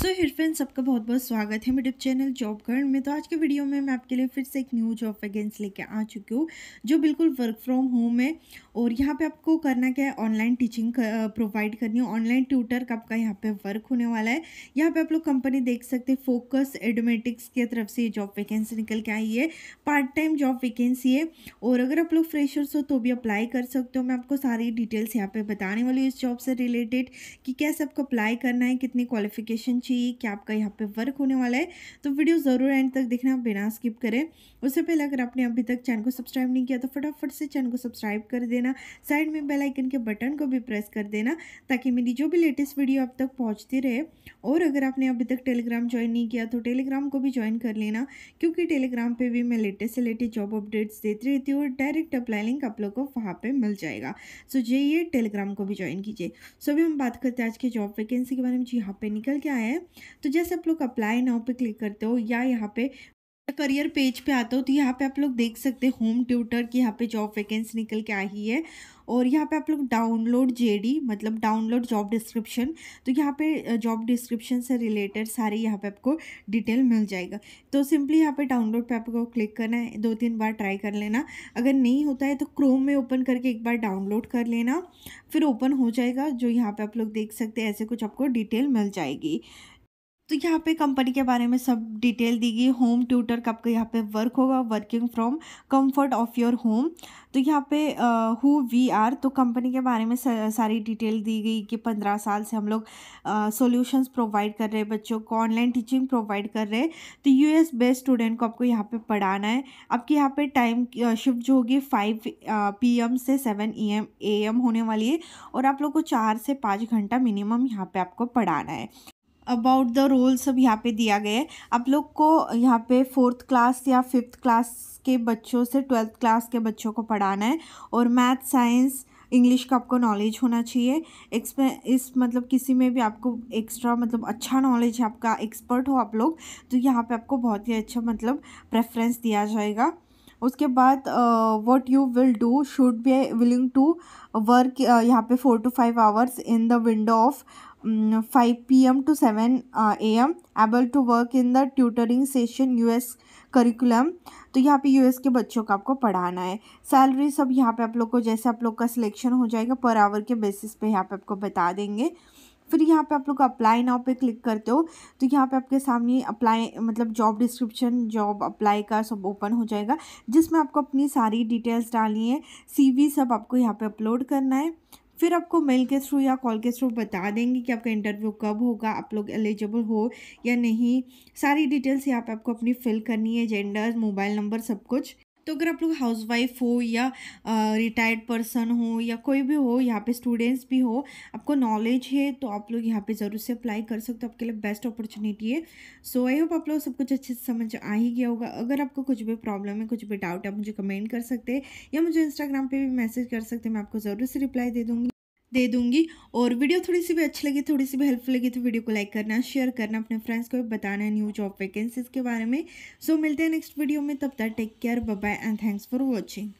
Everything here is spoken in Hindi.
सो हेड फ्रेंड्स आपका बहुत बहुत स्वागत है मेरे चैनल जॉब करण में तो आज के वीडियो में मैं आपके लिए फिर से एक न्यू जॉब वैकेंसी लेके आ चुकी हूँ जो बिल्कुल वर्क फ्रॉम होम है और यहाँ पे आपको करना क्या है ऑनलाइन टीचिंग प्रोवाइड करनी है ऑनलाइन ट्यूटर का आपका यहाँ पे वर्क होने वाला है यहाँ पे आप लोग कंपनी देख सकते हैं फोकस एडोमेटिक्स की तरफ से ये जॉब वैकेंसी निकल के आई है पार्ट टाइम जॉब वैकेंसी है और अगर आप लोग फ्रेशर्स हो तो भी अप्लाई कर सकते हो मैं आपको सारी डिटेल्स यहाँ पर बताने वाली हूँ इस जॉब से रिलेटेड कि कैसे आपको अप्लाई करना है कितनी क्वालिफिकेशन चाहिए कि आपका यहाँ पे वर्क होने वाला है तो वीडियो ज़रूर एंड तक देखना बिना स्किप करें उससे पहले अगर आपने अभी तक चैनल को सब्सक्राइब नहीं किया तो फटाफट से चैनल को सब्सक्राइब कर देना साइड में बेल आइकन के बटन को भी प्रेस कर देना ताकि मेरी जो भी लेटेस्ट वीडियो अब तक पहुँचती रहे और अगर आपने अभी तक टेलीग्राम ज्वाइन नहीं किया तो टेलीग्राम को भी ज्वाइन कर लेना क्योंकि टेलीग्राम पर भी मैं लेटेस्ट से लेटेस्ट जॉब अपडेट्स देती रहती हूँ और डायरेक्ट अप्लाई लिंक आप लोग को वहाँ पर मिल जाएगा सो जाइए टेलीग्राम को भी ज्वाइन कीजिए सो अभी हम बात करते हैं आज के जॉब वैकेंसी के बारे में जी यहाँ पे निकल के आया है तो जैसे आप लोग अप्लाई नाउ पे क्लिक करते हो या यहाँ पे करियर पेज पे आता हूँ तो यहाँ पे आप लोग देख सकते हैं होम ट्यूटर की यहाँ पे जॉब वैकेंसी निकल के आई है और यहाँ पे आप लोग डाउनलोड जेडी मतलब डाउनलोड जॉब डिस्क्रिप्शन तो यहाँ पे जॉब डिस्क्रिप्शन से रिलेटेड सारे यहाँ पे आपको डिटेल मिल जाएगा तो सिंपली यहाँ पे डाउनलोड पे आपको क्लिक करना है दो तीन बार ट्राई कर लेना अगर नहीं होता है तो क्रोम में ओपन करके एक बार डाउनलोड कर लेना फिर ओपन हो जाएगा जो यहाँ पर आप लोग देख सकते हैं ऐसे कुछ आपको डिटेल मिल जाएगी तो यहाँ पे कंपनी के बारे में सब डिटेल दी गई होम ट्यूटर का यहाँ पे वर्क होगा working from comfort of your home तो यहाँ पे हु वी आर तो कंपनी के बारे में सारी डिटेल दी गई कि पंद्रह साल से हम लोग सॉल्यूशंस प्रोवाइड कर रहे हैं बच्चों को ऑनलाइन टीचिंग प्रोवाइड कर रहे हैं तो यू एस बेस्ट स्टूडेंट को आपको यहाँ पर पढ़ाना है आपके यहाँ पर टाइम शिफ्ट जो होगी फाइव पी एम से सेवन ई एम एम होने वाली है और आप लोग को चार से पाँच घंटा मिनिमम यहाँ पर आपको पढ़ाना है अबाउट द रोल सब यहाँ पे दिया गया है आप लोग को यहाँ पे फोर्थ क्लास या फिफ्थ क्लास के बच्चों से ट्वेल्थ क्लास के बच्चों को पढ़ाना है और मैथ साइंस इंग्लिश का आपको नॉलेज होना चाहिए एक्सपे इस मतलब किसी में भी आपको एक्स्ट्रा मतलब अच्छा नॉलेज है आपका एक्सपर्ट हो आप लोग तो यहाँ पे आपको बहुत ही अच्छा मतलब प्रेफरेंस दिया जाएगा उसके बाद what you will do should be willing to work यहाँ पे four to five hours in the window of five P M to seven A M able to work in the tutoring session U S curriculum तो यहाँ पे यूएस के बच्चों का आपको पढ़ाना है सैलरी सब यहाँ पे आप लोग को जैसे आप लोग का सिलेक्शन हो जाएगा पर आवर के बेसिस पे यहाँ पे आपको बता देंगे फिर यहाँ पे आप लोग अप्लाई नाव पे क्लिक करते हो तो यहाँ पे आपके सामने अप्लाई मतलब जॉब डिस्क्रिप्शन जॉब अप्लाई का सब ओपन हो जाएगा जिसमें आपको अपनी सारी डिटेल्स डालनी है सी सब आपको यहाँ पर अपलोड करना है फिर आपको मेल के थ्रू या कॉल के थ्रू बता देंगे कि आपका इंटरव्यू कब होगा आप लोग एलिजिबल हो या नहीं सारी डिटेल्स यहाँ पे आपको अपनी फिल करनी है जेंडर मोबाइल नंबर सब कुछ तो अगर आप लोग हाउस वाइफ हो या रिटायर्ड पर्सन हो या कोई भी हो यहाँ पे स्टूडेंट्स भी हो आपको नॉलेज है तो आप लोग यहाँ पे ज़रूर से अप्लाई कर सकते हो आपके लिए बेस्ट अपॉर्चुनिटी है सो आई होप आप लोग सब कुछ अच्छे से समझ आ ही गया होगा अगर आपको कुछ भी प्रॉब्लम है कुछ भी डाउट है आप मुझे कमेंट कर सकते हैं या मुझे इंस्टाग्राम पर भी मैसेज कर सकते हैं मैं आपको ज़रूर से रिप्लाई दे दूँगी दे दूंगी और वीडियो थोड़ी सी भी अच्छी लगी थोड़ी सी भी हेल्पफुल लगी तो वीडियो को लाइक करना शेयर करना अपने फ्रेंड्स को भी बताना है न्यू जॉब वैकेंसीज़ के बारे में सो so, मिलते हैं नेक्स्ट वीडियो में तब तक take care bye and thanks for watching